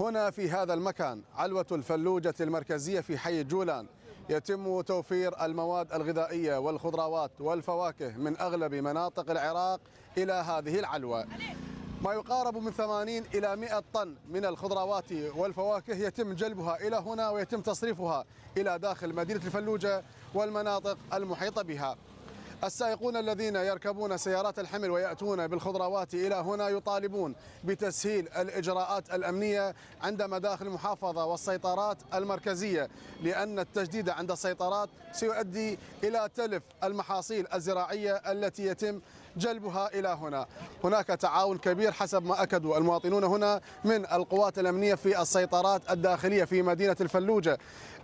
هنا في هذا المكان علوة الفلوجة المركزية في حي جولان يتم توفير المواد الغذائية والخضروات والفواكه من أغلب مناطق العراق إلى هذه العلوة ما يقارب من 80 إلى 100 طن من الخضروات والفواكه يتم جلبها إلى هنا ويتم تصريفها إلى داخل مدينة الفلوجة والمناطق المحيطة بها السائقون الذين يركبون سيارات الحمل ويأتون بالخضروات إلى هنا يطالبون بتسهيل الإجراءات الأمنية عند مداخل المحافظة والسيطرات المركزية لأن التجديد عند السيطرات سيؤدي إلى تلف المحاصيل الزراعية التي يتم جلبها إلى هنا هناك تعاون كبير حسب ما أكدوا المواطنون هنا من القوات الأمنية في السيطرات الداخلية في مدينة الفلوجة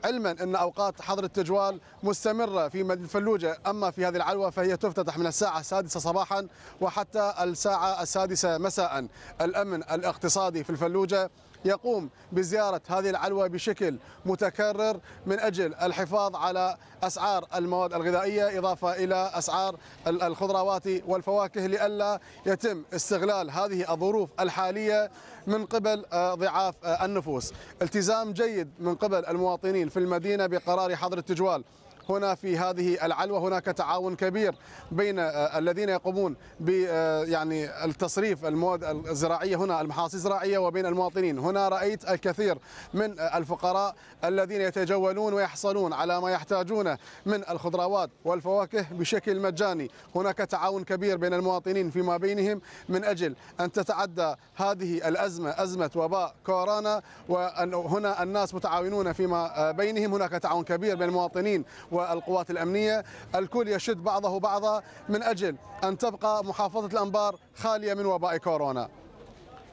علما أن أوقات حظر التجوال مستمرة في مدينة الفلوجة أما في هذه العلوة فهي تفتتح من الساعة السادسة صباحا وحتى الساعة السادسة مساء الأمن الاقتصادي في الفلوجة يقوم بزيارة هذه العلوة بشكل متكرر من أجل الحفاظ على أسعار المواد الغذائية إضافة إلى أسعار الخضروات والفواكه لئلا يتم استغلال هذه الظروف الحالية من قبل آه، ضعاف آه، النفوس التزام جيد من قبل المواطنين في المدينة بقرار حظر التجوال هنا في هذه العلوة هناك تعاون كبير بين آه، الذين يقومون ب آه، يعني التصريف المواد الزراعية هنا المحاصيل الزراعية وبين المواطنين هنا رأيت الكثير من الفقراء الذين يتجولون ويحصلون على ما يحتاجونه من الخضروات والفواكه بشكل مجاني هناك تعاون كبير بين المواطنين فيما بينهم من أجل أن تتعدى هذه الأزمة أزمة وباء كورونا وهنا الناس متعاونون فيما آه، بينهم هناك تعاون كبير بين المواطنين والقوات الأمنية الكل يشد بعضه بعضا من أجل أن تبقى محافظة الأنبار خالية من وباء كورونا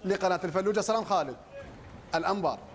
لقناة الفلوجة سلام خالد الأنبار